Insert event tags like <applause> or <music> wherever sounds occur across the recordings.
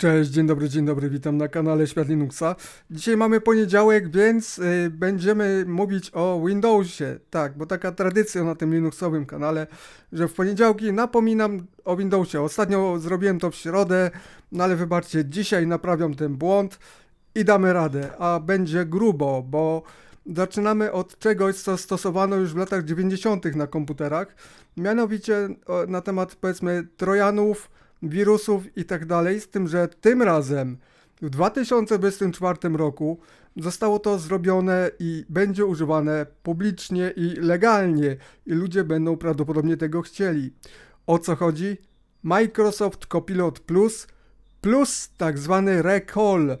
Cześć, dzień dobry, dzień dobry, witam na kanale Świat Linuxa. Dzisiaj mamy poniedziałek, więc y, będziemy mówić o Windowsie. Tak, bo taka tradycja na tym Linuxowym kanale, że w poniedziałki napominam o Windowsie. Ostatnio zrobiłem to w środę, no ale wybaczcie, dzisiaj naprawiam ten błąd i damy radę, a będzie grubo, bo zaczynamy od czegoś, co stosowano już w latach 90. na komputerach, mianowicie na temat, powiedzmy, trojanów, wirusów i tak dalej, z tym, że tym razem w 2024 roku zostało to zrobione i będzie używane publicznie i legalnie i ludzie będą prawdopodobnie tego chcieli. O co chodzi? Microsoft Copilot Plus plus tak zwany recall,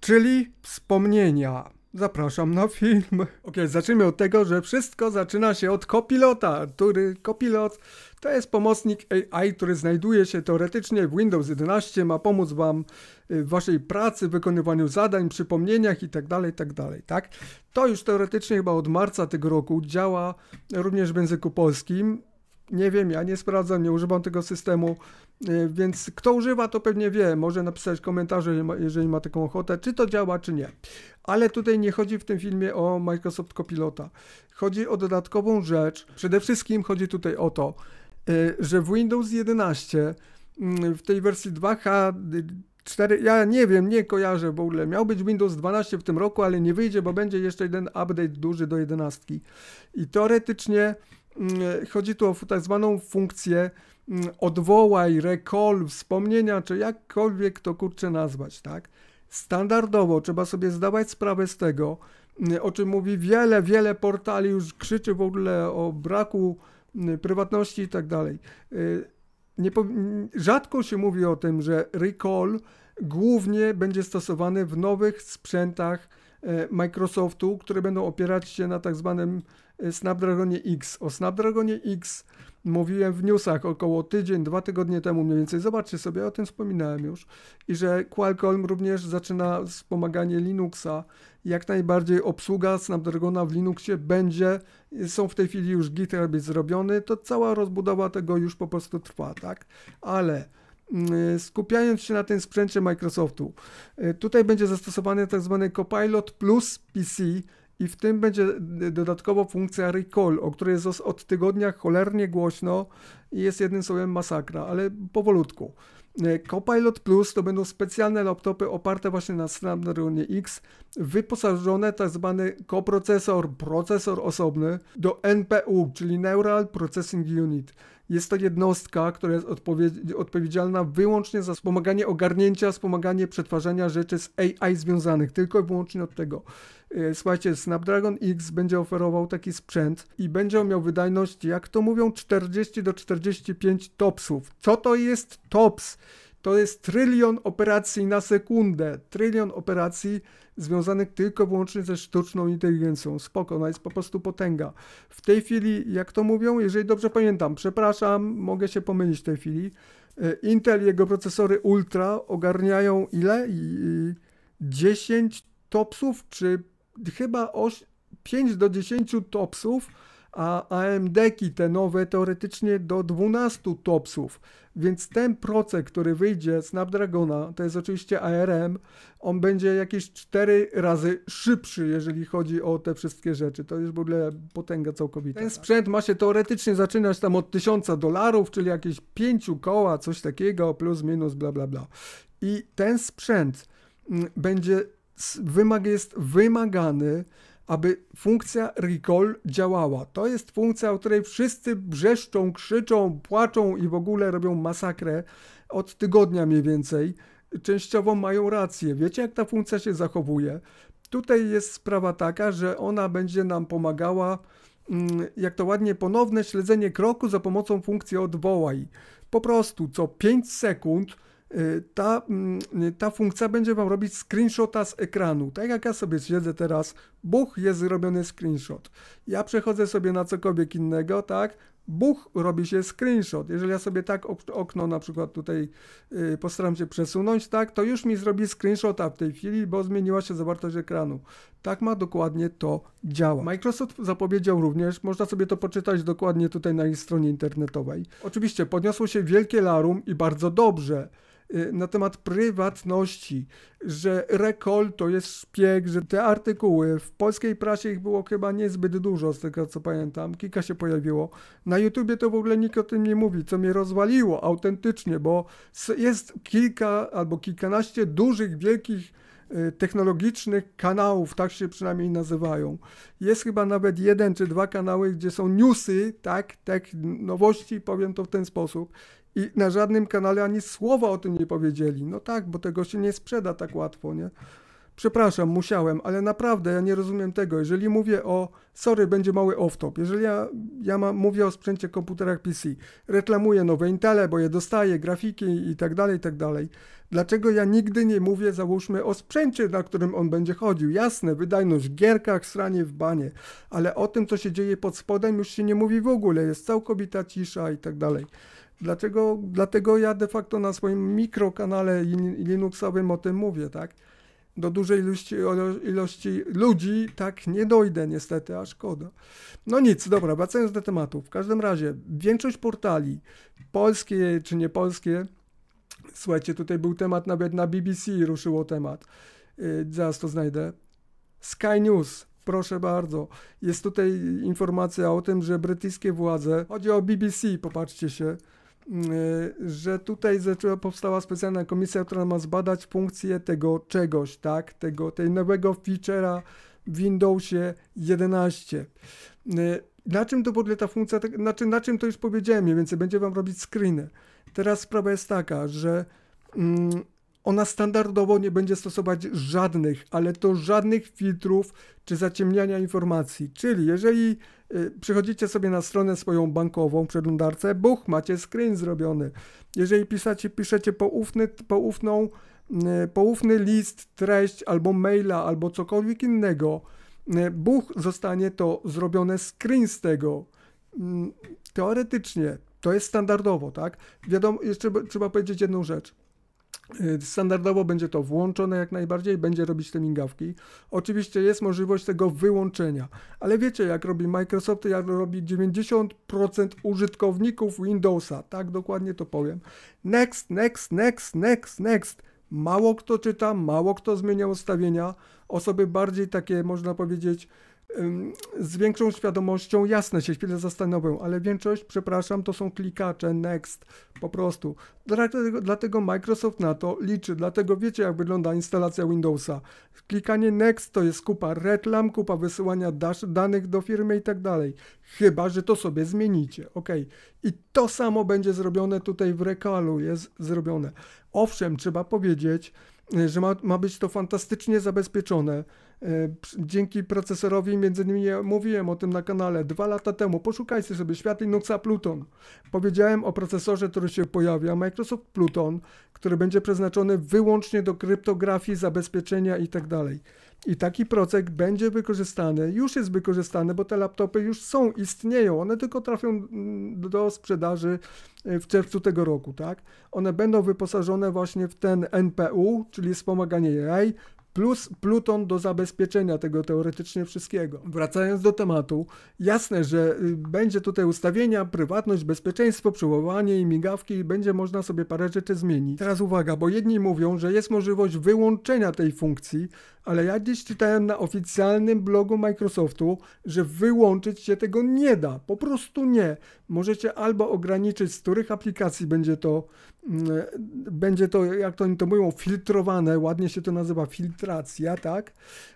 czyli wspomnienia. Zapraszam na film. Ok, zacznijmy od tego, że wszystko zaczyna się od kopilota, który kopilot to jest pomocnik AI, który znajduje się teoretycznie w Windows 11, ma pomóc Wam y, w Waszej pracy, wykonywaniu zadań, przypomnieniach itd., tak itd., tak, tak? To już teoretycznie chyba od marca tego roku działa również w języku polskim. Nie wiem, ja nie sprawdzam, nie używam tego systemu, y, więc kto używa, to pewnie wie. Może napisać komentarze, jeżeli ma taką ochotę, czy to działa, czy nie. Ale tutaj nie chodzi w tym filmie o Microsoft Copilota. Chodzi o dodatkową rzecz. Przede wszystkim chodzi tutaj o to, Y, że w Windows 11 mm, w tej wersji 2H 4, y, ja nie wiem, nie kojarzę w ogóle. Miał być Windows 12 w tym roku, ale nie wyjdzie, bo będzie jeszcze jeden update duży do 11. I teoretycznie mm, chodzi tu o tak zwaną funkcję mm, odwołaj, recall, wspomnienia, czy jakkolwiek to kurczę nazwać, tak? Standardowo trzeba sobie zdawać sprawę z tego, o czym mówi wiele, wiele portali, już krzyczy w ogóle o braku Y, prywatności i tak dalej. Y, rzadko się mówi o tym, że recall głównie będzie stosowany w nowych sprzętach y, Microsoftu, które będą opierać się na tak zwanym Y, Snapdragonie X. O Snapdragonie X mówiłem w newsach około tydzień, dwa tygodnie temu mniej więcej. Zobaczcie sobie, o tym wspominałem już. I że Qualcomm również zaczyna wspomaganie Linuxa. Jak najbardziej obsługa Snapdragona w Linuxie będzie, są w tej chwili już GitHub zrobiony, to cała rozbudowa tego już po prostu trwa, tak? Ale mm, y, skupiając się na tym sprzęcie Microsoftu. Y, tutaj będzie zastosowany tak zwany Copilot plus PC i w tym będzie dodatkowo funkcja recall, o której jest od tygodnia cholernie głośno i jest jednym słowem masakra, ale powolutku. E, Copilot Plus to będą specjalne laptopy oparte właśnie na Snapdragonie X, wyposażone w tzw. Tak koprocesor, procesor osobny do NPU, czyli Neural Processing Unit. Jest to jednostka, która jest odpowiedzialna wyłącznie za wspomaganie ogarnięcia, wspomaganie przetwarzania rzeczy z AI związanych, tylko i wyłącznie od tego. E, słuchajcie, Snapdragon X będzie oferował taki sprzęt i będzie miał wydajność, jak to mówią, 40 do 45 topsów. Co to jest tops? to jest trylion operacji na sekundę. Trylion operacji związanych tylko wyłącznie ze sztuczną inteligencją. Spoko, ona jest po prostu potęga. W tej chwili, jak to mówią, jeżeli dobrze pamiętam, przepraszam, mogę się pomylić w tej chwili, e, Intel i jego procesory Ultra ogarniają ile? 10 topsów, czy chyba 5 do 10 topsów, a AMD-ki te nowe teoretycznie do 12 topsów. Więc ten proces, który wyjdzie Snapdragona, to jest oczywiście ARM, on będzie jakieś 4 razy szybszy, jeżeli chodzi o te wszystkie rzeczy. To jest w ogóle potęga całkowita. Ten sprzęt ma się teoretycznie zaczynać tam od 1000 dolarów, czyli jakieś 5 koła, coś takiego, plus minus, bla bla bla. I ten sprzęt mm, będzie wymag jest wymagany aby funkcja recall działała. To jest funkcja, o której wszyscy brzeszczą, krzyczą, płaczą i w ogóle robią masakrę od tygodnia mniej więcej. Częściowo mają rację. Wiecie, jak ta funkcja się zachowuje? Tutaj jest sprawa taka, że ona będzie nam pomagała, mm, jak to ładnie, ponowne śledzenie kroku za pomocą funkcji odwołaj. Po prostu co 5 sekund Y, ta, mm, y, ta funkcja będzie Wam robić screenshota z ekranu. Tak jak ja sobie siedzę teraz, buch, jest zrobiony screenshot. Ja przechodzę sobie na cokolwiek innego, tak? buch, robi się screenshot. Jeżeli ja sobie tak okno na przykład tutaj y, postaram się przesunąć, tak, to już mi zrobi A w tej chwili, bo zmieniła się zawartość ekranu. Tak ma dokładnie to działa. Microsoft zapowiedział również, można sobie to poczytać dokładnie tutaj na ich stronie internetowej. Oczywiście podniosło się wielkie larum i bardzo dobrze. Y, na temat prywatności, że Rekol to jest szpieg, że te artykuły w polskiej prasie ich było chyba niezbyt dużo, z tego co pamiętam, kilka się pojawiło. Na YouTubie to w ogóle nikt o tym nie mówi, co mnie rozwaliło autentycznie, bo jest kilka albo kilkanaście dużych, wielkich y, technologicznych kanałów, tak się przynajmniej nazywają. Jest chyba nawet jeden czy dwa kanały, gdzie są newsy, tak, tak, nowości, powiem to w ten sposób i na żadnym kanale ani słowa o tym nie powiedzieli. No tak, bo tego się nie sprzeda tak łatwo, nie? Przepraszam, musiałem, ale naprawdę ja nie rozumiem tego. Jeżeli mówię o, sorry, będzie mały off-top, jeżeli ja, ja ma, mówię o sprzęcie komputerach PC, reklamuję nowe Intele, bo je dostaję, grafiki i tak dalej, i tak dalej. Dlaczego ja nigdy nie mówię, załóżmy, o sprzęcie, na którym on będzie chodził? Jasne, wydajność w gierkach, sranie w banie, ale o tym, co się dzieje pod spodem, już się nie mówi w ogóle, jest całkowita cisza i tak dalej. Dlaczego, dlatego ja de facto na swoim mikrokanale Linuxowym o tym mówię, tak? Do dużej ilości, ilości ludzi tak nie dojdę niestety, a szkoda. No nic, dobra, wracając do tematu. W każdym razie większość portali, polskie czy nie polskie, słuchajcie, tutaj był temat nawet na BBC ruszyło temat. Yy, zaraz to znajdę. Sky News, proszę bardzo. Jest tutaj informacja o tym, że brytyjskie władze, chodzi o BBC, popatrzcie się, Y, że tutaj powstała specjalna komisja, która ma zbadać funkcję tego czegoś, tak, tego, tej nowego feature'a w Windowsie 11. Y, na czym to w ogóle ta funkcja, tak, na czym, na czym to już powiedziałem, mniej więcej, będzie Wam robić screeny. Teraz sprawa jest taka, że mm, ona standardowo nie będzie stosować żadnych, ale to żadnych filtrów czy zaciemniania informacji. Czyli jeżeli y, przychodzicie sobie na stronę swoją bankową, przeglądarce, buch, macie screen zrobiony. Jeżeli pisacie, piszecie poufny, poufną, y, poufny list, treść albo maila, albo cokolwiek innego, buh y, buch, zostanie to zrobione screen z tego. Mm, teoretycznie to jest standardowo, tak? Wiadomo, jeszcze trzeba powiedzieć jedną rzecz. Y, standardowo będzie to włączone jak najbardziej, będzie robić te mingawki. Oczywiście jest możliwość tego wyłączenia, ale wiecie jak robi Microsoft, jak robi 90% użytkowników Windowsa, tak dokładnie to powiem. Next, next, next, next, next. Mało kto czyta, mało kto zmienia ustawienia. Osoby bardziej takie, można powiedzieć, z większą świadomością, jasne, się chwilę zastanowią, ale większość, przepraszam, to są klikacze, next, po prostu. Dlatego, dlatego Microsoft na to liczy, dlatego wiecie, jak wygląda instalacja Windowsa. Klikanie next to jest kupa reklam, kupa wysyłania danych do firmy i tak dalej. Chyba, że to sobie zmienicie, ok. I to samo będzie zrobione tutaj w rekalu, jest zrobione. Owszem, trzeba powiedzieć, e, że ma, ma być to fantastycznie zabezpieczone, E, dzięki procesorowi, między innymi ja mówiłem o tym na kanale dwa lata temu, poszukajcie sobie świat Linuxa Pluton. Powiedziałem o procesorze, który się pojawia, Microsoft Pluton, który będzie przeznaczony wyłącznie do kryptografii, zabezpieczenia itd. Tak I taki procek będzie wykorzystany, już jest wykorzystany, bo te laptopy już są, istnieją, one tylko trafią mm, do sprzedaży e, w czerwcu tego roku, tak? One będą wyposażone właśnie w ten NPU, czyli wspomaganie AI, plus Pluton do zabezpieczenia tego teoretycznie wszystkiego. Wracając do tematu, jasne, że y, będzie tutaj ustawienia, prywatność, bezpieczeństwo, przywołanie i migawki i będzie można sobie parę rzeczy zmienić. Teraz uwaga, bo jedni mówią, że jest możliwość wyłączenia tej funkcji, ale ja gdzieś czytałem na oficjalnym blogu Microsoftu, że wyłączyć się tego nie da. Po prostu nie. Możecie albo ograniczyć, z których aplikacji będzie to, mm, będzie to, jak to oni to mówią, filtrowane, ładnie się to nazywa filtracja, tak?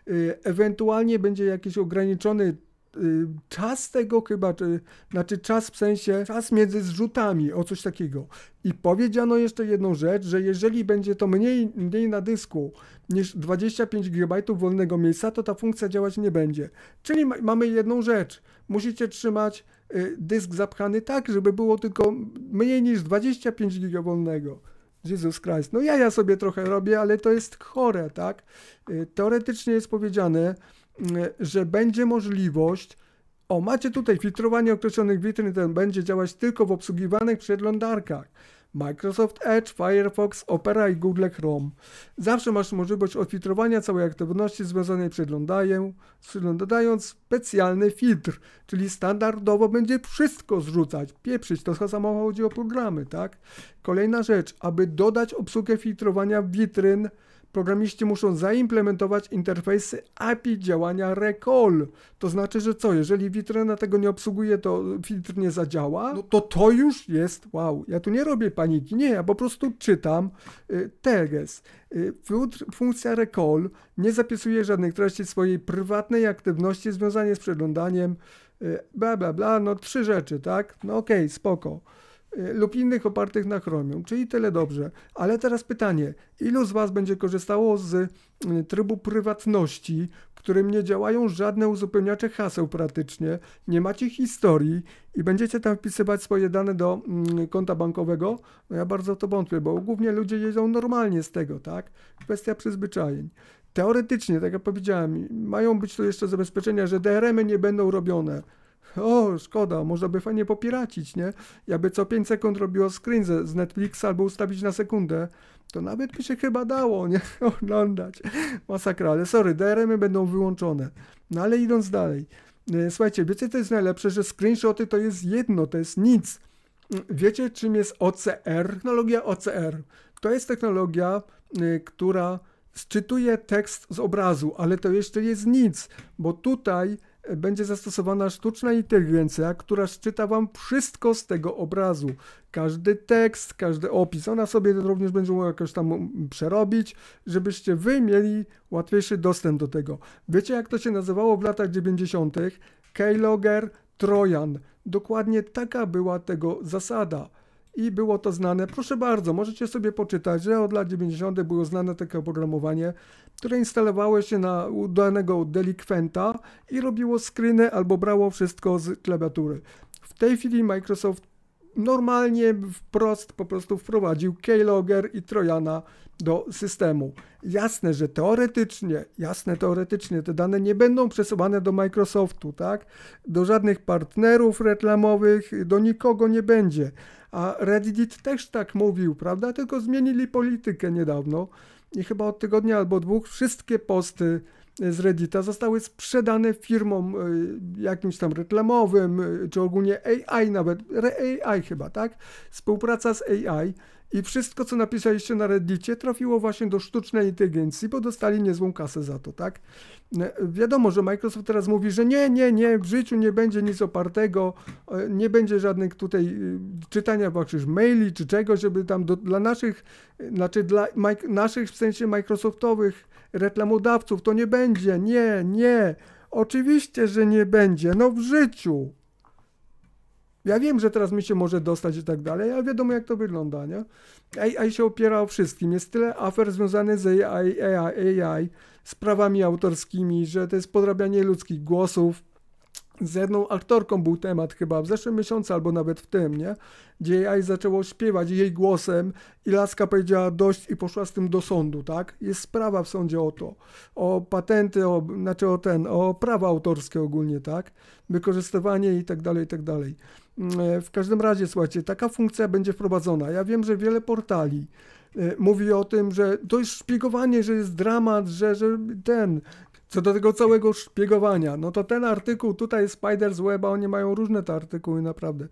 Y, ewentualnie będzie jakiś ograniczony Y, czas tego chyba, czy, znaczy czas w sensie, czas między zrzutami, o coś takiego. I powiedziano jeszcze jedną rzecz, że jeżeli będzie to mniej, mniej na dysku niż 25 GB wolnego miejsca, to ta funkcja działać nie będzie. Czyli ma, mamy jedną rzecz. Musicie trzymać y, dysk zapchany tak, żeby było tylko mniej niż 25 GB wolnego. Jezus Christ. No ja ja sobie trochę robię, ale to jest chore, tak? Y, teoretycznie jest powiedziane, Y, że będzie możliwość o, macie tutaj filtrowanie określonych witryn, ten będzie działać tylko w obsługiwanych przeglądarkach. Microsoft Edge, Firefox, Opera i Google Chrome. Zawsze masz możliwość odfiltrowania całej aktywności związanej przeglądając specjalny filtr, czyli standardowo będzie wszystko zrzucać, pieprzyć, to samo chodzi o programy, tak? Kolejna rzecz, aby dodać obsługę filtrowania witryn, Programiści muszą zaimplementować interfejsy API działania recall. To znaczy, że co, jeżeli witryna tego nie obsługuje, to filtr nie zadziała? No to to już jest wow. Ja tu nie robię paniki, nie, ja po prostu czytam y, teges. Y, funkcja recall nie zapisuje żadnych treści swojej prywatnej aktywności związanej z przeglądaniem y, bla bla bla, no trzy rzeczy, tak? No okej, okay, spoko. Y, lub innych opartych na Chromium, czyli tyle dobrze. Ale teraz pytanie, ilu z Was będzie korzystało z y, trybu prywatności, w którym nie działają żadne uzupełniacze haseł praktycznie, nie macie historii i będziecie tam wpisywać swoje dane do mm, konta bankowego? No ja bardzo to wątpię, bo głównie ludzie jedzą normalnie z tego, tak? Kwestia przyzwyczajeń. Teoretycznie, tak jak powiedziałem, mają być tu jeszcze zabezpieczenia, że DRM-y nie będą robione o, szkoda, można by fajnie popiracić, nie? Ja by co 5 sekund robiło screen z, Netflixa albo ustawić na sekundę, to nawet by się chyba dało, nie? <laughs> Oglądać. Masakra, ale sorry, DRM-y będą wyłączone. No ale idąc dalej. E, słuchajcie, wiecie co jest najlepsze, że screenshoty to jest jedno, to jest nic. Wiecie czym jest OCR? Technologia OCR. To jest technologia, y, która sczytuje tekst z obrazu, ale to jeszcze jest nic, bo tutaj będzie zastosowana sztuczna inteligencja, która szczyta Wam wszystko z tego obrazu. Każdy tekst, każdy opis. Ona sobie również będzie mogła jakoś tam mm, przerobić, żebyście Wy mieli łatwiejszy dostęp do tego. Wiecie, jak to się nazywało w latach 90.? Keylogger Trojan. Dokładnie taka była tego zasada i było to znane. Proszę bardzo, możecie sobie poczytać, że od lat 90. było znane takie oprogramowanie, które instalowało się na udanego delikwenta i robiło screeny albo brało wszystko z klawiatury. W tej chwili Microsoft normalnie, wprost po prostu wprowadził keylogger i trojana do systemu. Jasne, że teoretycznie, jasne teoretycznie te dane nie będą przesyłane do Microsoftu, tak? Do żadnych partnerów reklamowych, do nikogo nie będzie. A Reddit też tak mówił, prawda? Tylko zmienili politykę niedawno i chyba od tygodnia albo dwóch wszystkie posty z Reddita zostały sprzedane firmom e, jakimś tam reklamowym, e, czy ogólnie AI nawet, AI chyba, tak? Współpraca z AI i wszystko, co napisaliście na Reddicie, trafiło właśnie do sztucznej inteligencji, bo dostali niezłą kasę za to, tak? E, wiadomo, że Microsoft teraz mówi, że nie, nie, nie, w życiu nie będzie nic opartego, nie będzie żadnych tutaj czytania waszych maili czy czegoś, żeby tam do, dla naszych, znaczy dla naszych w sensie Microsoftowych reklamodawców to nie będzie. Nie, nie. Oczywiście, że nie będzie. No w życiu. Ja wiem, że teraz mi się może dostać i tak dalej, ale wiadomo jak to wygląda, nie? AI, się opiera o wszystkim. Jest tyle afer związanych z AI, AI, AI, sprawami autorskimi, że to jest podrabianie ludzkich głosów, z jedną aktorką był temat chyba w zeszłym miesiącu albo nawet w tym, nie? Gdzie AI zaczęło śpiewać jej głosem i laska powiedziała dość i poszła z tym do sądu, tak? Jest sprawa w sądzie o to, o patenty, o, znaczy o ten, o prawa autorskie ogólnie, tak? Wykorzystywanie i tak dalej, i tak dalej. Mm, e, w każdym razie, słuchajcie, taka funkcja będzie wprowadzona. Ja wiem, że wiele portali e, mówi o tym, że to jest szpiegowanie, że jest dramat, że, że ten, co do tego całego szpiegowania, no to ten artykuł tutaj Spiders Weba, oni mają różne te artykuły naprawdę.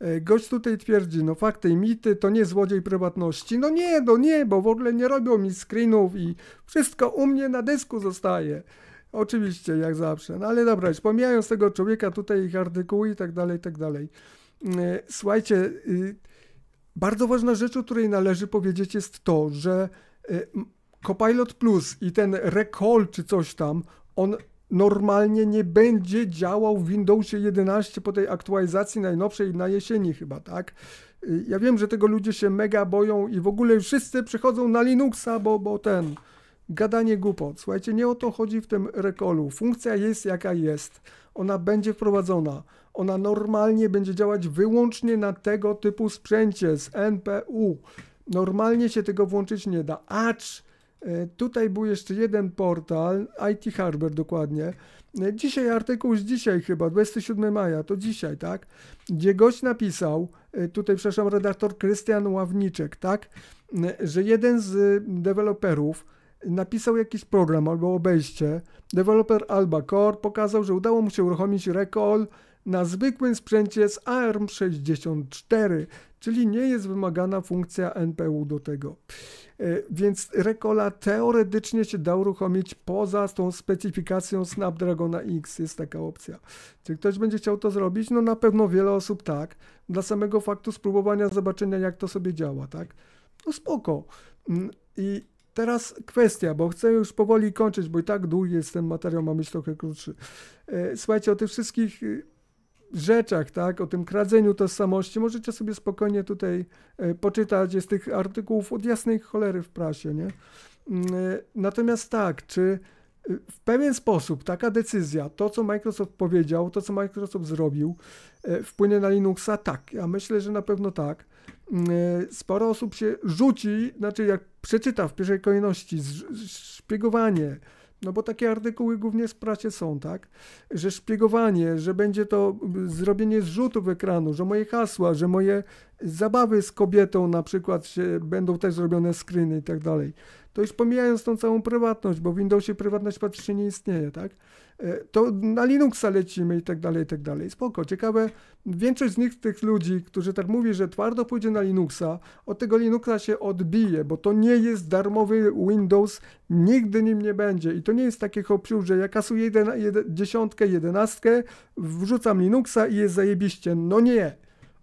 E, gość tutaj twierdzi, no fakty i mity to nie złodziej prywatności. No nie, no nie, bo w ogóle nie robią mi screenów i wszystko u mnie na dysku zostaje. Oczywiście, jak zawsze. No ale dobra, już pomijając tego człowieka, tutaj ich artykuły i tak dalej, i tak dalej. E, słuchajcie, y, bardzo ważna rzecz, o której należy powiedzieć jest to, że e, Copilot Plus i ten Recall czy coś tam, on normalnie nie będzie działał w Windowsie 11 po tej aktualizacji najnowszej na jesieni chyba, tak? Y, ja wiem, że tego ludzie się mega boją i w ogóle wszyscy przechodzą na Linuxa, bo, bo ten gadanie głupot. Słuchajcie, nie o to chodzi w tym recallu. Funkcja jest jaka jest. Ona będzie wprowadzona. Ona normalnie będzie działać wyłącznie na tego typu sprzęcie z NPU. Normalnie się tego włączyć nie da. Acz E, tutaj był jeszcze jeden portal, IT Harbor dokładnie. E, dzisiaj artykuł z dzisiaj chyba, 27 maja, to dzisiaj, tak? Gdzie gość napisał, e, tutaj przepraszam, redaktor Krystian Ławniczek, tak? Że jeden z deweloperów napisał jakiś program albo obejście. Deweloper Alba Core pokazał, że udało mu się uruchomić recall na zwykłym sprzęcie z ARM64, czyli nie jest wymagana funkcja NPU do tego. E, więc Rekola teoretycznie się da uruchomić poza tą specyfikacją Snapdragona X, jest taka opcja. Czy ktoś będzie chciał to zrobić? No na pewno wiele osób tak, dla samego faktu spróbowania zobaczenia jak to sobie działa, tak? No spoko. Mm, I teraz kwestia, bo chcę już powoli kończyć, bo i tak długi jest ten materiał, ma być trochę krótszy. E, słuchajcie, o tych wszystkich y, rzeczach, tak, o tym kradzeniu tożsamości, możecie sobie spokojnie tutaj e, poczytać, jest tych artykułów od jasnej cholery w prasie, nie? Mm, e, natomiast tak, czy e, w pewien sposób taka decyzja, to co Microsoft powiedział, to co Microsoft zrobił, wpłynie na Linuxa? Tak, ja myślę, że na pewno tak. Mm, sporo osób się rzuci, znaczy jak przeczyta w pierwszej kolejności szpiegowanie, no bo takie artykuły głównie w prasie są, tak? Że szpiegowanie, że będzie to zrobienie zrzutów ekranu, że moje hasła, że moje zabawy z kobietą na przykład się, będą też robione screeny i tak dalej. To już pomijając tą całą prywatność, bo w Windowsie prywatność praktycznie nie istnieje, tak? E, to na Linuxa lecimy i tak dalej, i tak dalej. Spoko, ciekawe, większość z nich, tych ludzi, którzy tak mówi, że twardo pójdzie na Linuxa, od tego Linuxa się odbije, bo to nie jest darmowy Windows, nigdy nim nie będzie. I to nie jest takie hopsiu, że ja kasuję jeden, jeden, dziesiątkę, jedenastkę, wrzucam Linuxa i jest zajebiście. No nie,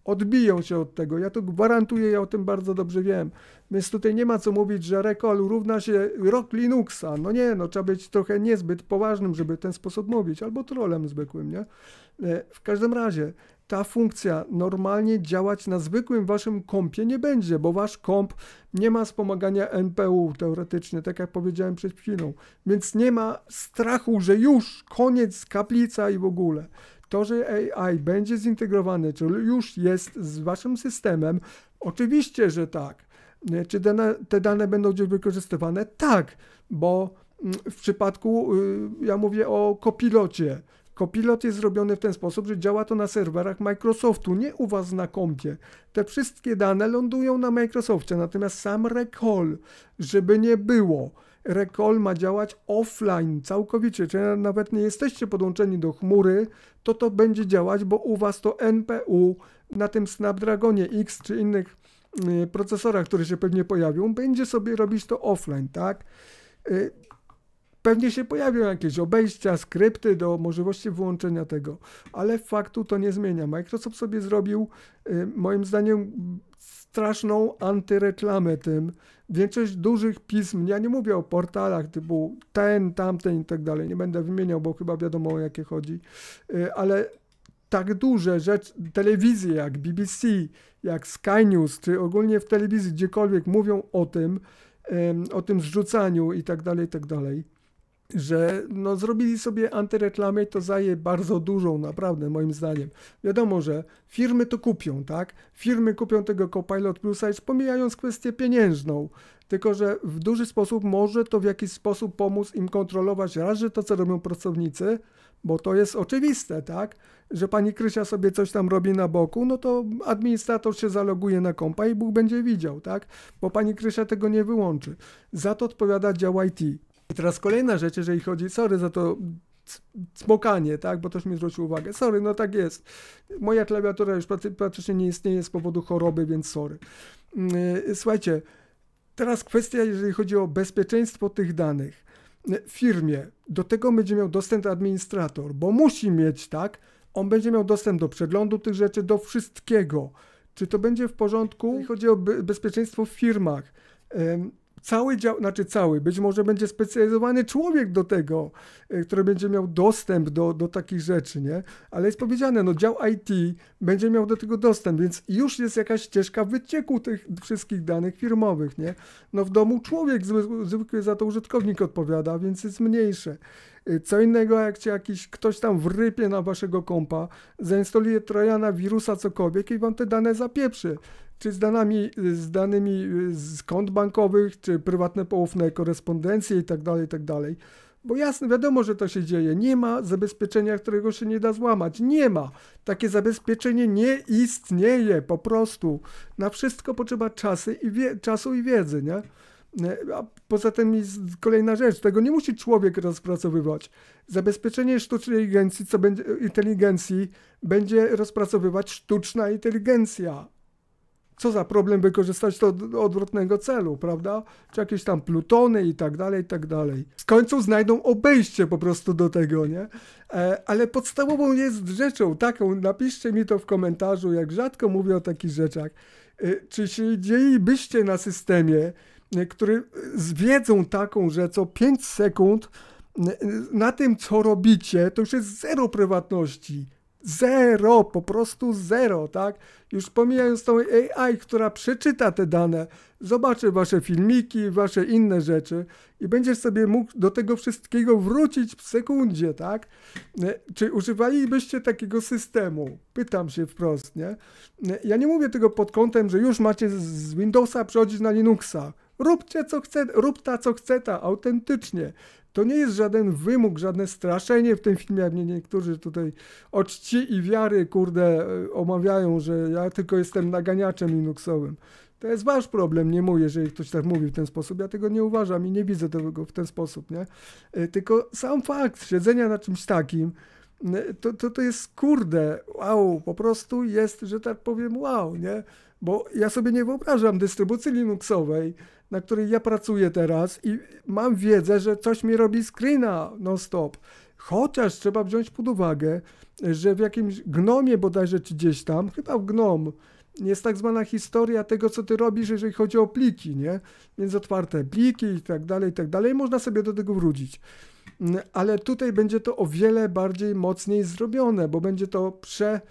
odbiją się od tego. Ja to gwarantuję, ja o tym bardzo dobrze wiem. Więc tutaj nie ma co mówić, że recall równa się rok Linuxa. No nie, no trzeba być trochę niezbyt poważnym, żeby ten sposób mówić, albo trolem zwykłym, nie? E, w każdym razie ta funkcja normalnie działać na zwykłym waszym kompie nie będzie, bo wasz komp nie ma wspomagania NPU teoretycznie, tak jak powiedziałem przed chwilą. Więc nie ma strachu, że już koniec kaplica i w ogóle. To, że AI będzie zintegrowany, czy już jest z waszym systemem, oczywiście, że tak. Czy dane, te dane będą gdzieś wykorzystywane? Tak, bo mm, w przypadku, y, ja mówię o kopilocie. Kopilot jest zrobiony w ten sposób, że działa to na serwerach Microsoftu, nie u Was na kompie. Te wszystkie dane lądują na Microsoftie, natomiast sam recall, żeby nie było, Recall ma działać offline całkowicie, czyli nawet nie jesteście podłączeni do chmury, to to będzie działać, bo u Was to NPU na tym Snapdragonie X czy innych y, procesorach, które się pewnie pojawią, będzie sobie robić to offline, tak? Y, pewnie się pojawią jakieś obejścia, skrypty do możliwości wyłączenia tego, ale faktu to nie zmienia. Microsoft sobie zrobił, y, moim zdaniem, straszną antyreklamę tym. Większość dużych pism, ja nie mówię o portalach typu ten, tamten i tak dalej, nie będę wymieniał, bo chyba wiadomo o jakie chodzi, y, ale tak duże rzeczy, telewizje jak BBC, jak Sky News, czy ogólnie w telewizji gdziekolwiek mówią o tym, o tym zrzucaniu i tak dalej, i tak dalej że no, zrobili sobie antyreklamę i to zaje bardzo dużą, naprawdę, moim zdaniem. Wiadomo, że firmy to kupią, tak? Firmy kupią tego Copilot Plusa, już pomijając kwestię pieniężną, tylko że w duży sposób może to w jakiś sposób pomóc im kontrolować raz, że to, co robią pracownicy, bo to jest oczywiste, tak? Że pani Krysia sobie coś tam robi na boku, no to administrator się zaloguje na kompa i Bóg będzie widział, tak? Bo pani Krysia tego nie wyłączy. Za to odpowiada dział IT. I teraz kolejna rzecz, jeżeli chodzi, sorry za to smokanie, tak, bo też mi zwrócił uwagę. Sorry, no tak jest. Moja klawiatura już praktycznie nie istnieje z powodu choroby, więc sorry. Mm, słuchajcie, teraz kwestia, jeżeli chodzi o bezpieczeństwo tych danych. Firmie, do tego będzie miał dostęp administrator, bo musi mieć, tak? On będzie miał dostęp do przeglądu tych rzeczy, do wszystkiego. Czy to będzie w porządku? Jeżeli chodzi o bezpieczeństwo w firmach, cały dział, znaczy cały, być może będzie specjalizowany człowiek do tego, e, który będzie miał dostęp do, do takich rzeczy, nie? Ale jest powiedziane, no dział IT będzie miał do tego dostęp, więc już jest jakaś ścieżka wycieku tych wszystkich danych firmowych, nie? No w domu człowiek zwykły za to użytkownik odpowiada, więc jest mniejsze. E, co innego, jak cię jakiś ktoś tam wrypie na waszego kompa, zainstaluje trojana wirusa cokolwiek i wam te dane zapieprzy czy z, z danymi z kont bankowych, czy prywatne poufne korespondencje itd., tak itd. Tak Bo jasne, wiadomo, że to się dzieje. Nie ma zabezpieczenia, którego się nie da złamać. Nie ma. Takie zabezpieczenie nie istnieje po prostu. Na wszystko potrzeba czasy i wie, czasu i wiedzy, nie? E, a poza tym jest kolejna rzecz, tego nie musi człowiek rozpracowywać. Zabezpieczenie sztucznej inteligencji, co będzie, inteligencji będzie rozpracowywać sztuczna inteligencja, co za problem wykorzystać to do odwrotnego celu, prawda? Czy jakieś tam plutony i tak dalej, i tak dalej. W końcu znajdą obejście po prostu do tego, nie? E, ale podstawową jest rzeczą taką, napiszcie mi to w komentarzu, jak rzadko mówię o takich rzeczach. E, czy się dzielibyście na systemie, e, który z wiedzą taką, że co 5 sekund na tym, co robicie, to już jest zero prywatności Zero, po prostu zero, tak? Już pomijając tą AI, która przeczyta te dane, zobaczy wasze filmiki, wasze inne rzeczy i będziesz sobie mógł do tego wszystkiego wrócić w sekundzie, tak? E, czy używalibyście takiego systemu? Pytam się wprost, nie? E, ja nie mówię tego pod kątem, że już macie z Windowsa przechodzić na Linuxa. Róbcie co chce, rób ta co chce ta, autentycznie. To nie jest żaden wymóg, żadne straszenie w tym filmie, mnie niektórzy tutaj o czci i wiary, kurde, e, omawiają, że ja tylko jestem naganiaczem Linuxowym. To jest wasz problem, nie mój, jeżeli ktoś tak mówi w ten sposób. Ja tego nie uważam i nie widzę tego w ten sposób, nie? E, tylko sam fakt siedzenia na czymś takim, to, to, to jest kurde, wow, po prostu jest, że tak powiem, wow, nie? Bo ja sobie nie wyobrażam dystrybucji Linuxowej, na której ja pracuję teraz i mam wiedzę, że coś mi robi screena non-stop. Chociaż trzeba wziąć pod uwagę, że w jakimś gnomie bodajże czy gdzieś tam, chyba w gnom, jest tak zwana historia tego, co ty robisz, jeżeli chodzi o pliki, nie? Więc otwarte pliki i tak dalej, i tak dalej. Można sobie do tego wrócić ale tutaj będzie to o wiele bardziej mocniej zrobione, bo będzie to prze,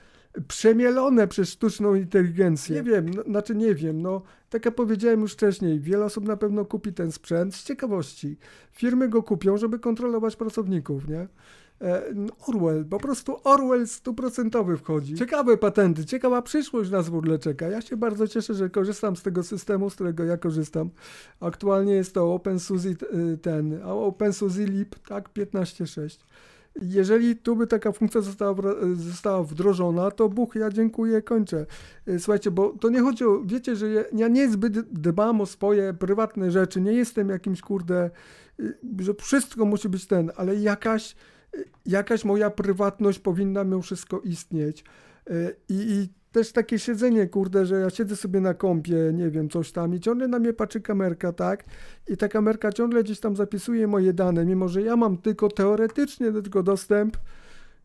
przemielone przez sztuczną inteligencję. Nie wiem, no, znaczy nie wiem, no tak jak powiedziałem już wcześniej, wiele osób na pewno kupi ten sprzęt z ciekawości. Firmy go kupią, żeby kontrolować pracowników, nie? E, Orwell, po prostu Orwell stuprocentowy wchodzi. Ciekawe patenty, ciekawa przyszłość nas w ogóle czeka. Ja się bardzo cieszę, że korzystam z tego systemu, z którego ja korzystam. Aktualnie jest to OpenSUSE e, ten, a OpenSUSE Lib, tak, 15.6. Jeżeli tu by taka funkcja została, e, została wdrożona, to Bóg, ja dziękuję, kończę. Słuchajcie, bo to nie chodzi o, wiecie, że ja niezbyt zbyt dbam o swoje prywatne rzeczy, nie jestem jakimś kurde, że wszystko musi być ten, ale jakaś jakaś moja prywatność powinna mimo wszystko istnieć. E, I, I, też takie siedzenie, kurde, że ja siedzę sobie na kąpie, nie wiem, coś tam i ciągle na mnie patrzy kamerka, tak? I ta kamerka ciągle gdzieś tam zapisuje moje dane, mimo że ja mam tylko teoretycznie do tego dostęp.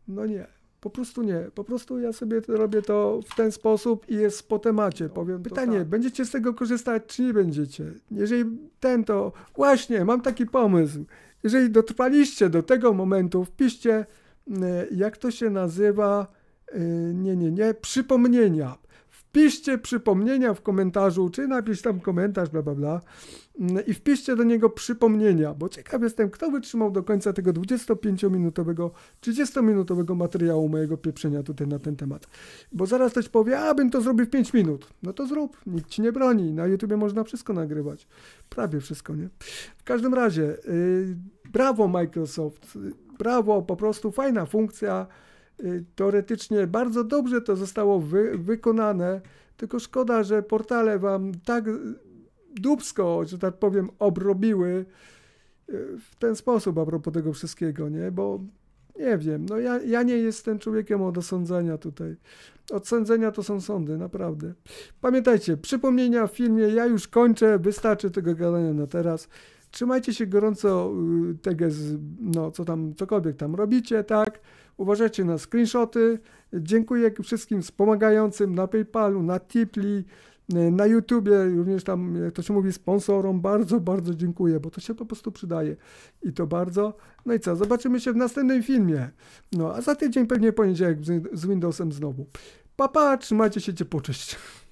No nie, po prostu nie. Po prostu ja sobie robię to w ten sposób i jest po temacie. No, powiem Pytanie, tak. będziecie z tego korzystać, czy nie będziecie? Jeżeli ten, to właśnie, mam taki pomysł. Jeżeli dotrwaliście do tego momentu, wpiszcie, y, jak to się nazywa, y, nie, nie, nie, przypomnienia. Wpiszcie przypomnienia w komentarzu, czy napisz tam komentarz, bla, bla, bla i wpiszcie do niego przypomnienia, bo ciekaw jestem, kto wytrzymał do końca tego 25-minutowego, 30-minutowego materiału mojego pieprzenia tutaj na ten temat. Bo zaraz ktoś powie, a bym to zrobił w 5 minut. No to zrób, nikt ci nie broni. Na YouTubie można wszystko nagrywać. Prawie wszystko, nie? W każdym razie, yy, brawo Microsoft, brawo, po prostu fajna funkcja. Y, teoretycznie bardzo dobrze to zostało wy wykonane. Tylko szkoda, że portale wam tak dubsko, że tak powiem, obrobiły e, w ten sposób a propos tego wszystkiego, nie? Bo nie wiem, no ja, ja nie jestem człowiekiem od osądzenia tutaj. Od sądzenia to są sądy, naprawdę. Pamiętajcie, przypomnienia w filmie, ja już kończę, wystarczy tego gadania na teraz. Trzymajcie się gorąco y, tego, no co tam, cokolwiek tam robicie, tak? Uważajcie na screenshoty. Dziękuję wszystkim wspomagającym na PayPalu, na Tipli, E, na YouTubie również tam, jak to się mówi, sponsorom bardzo, bardzo dziękuję, bo to się po prostu przydaje i to bardzo. No i co, zobaczymy się w następnym filmie. No, a za tydzień pewnie poniedziałek z Windowsem znowu. Papa, pa, trzymajcie się cię cześć.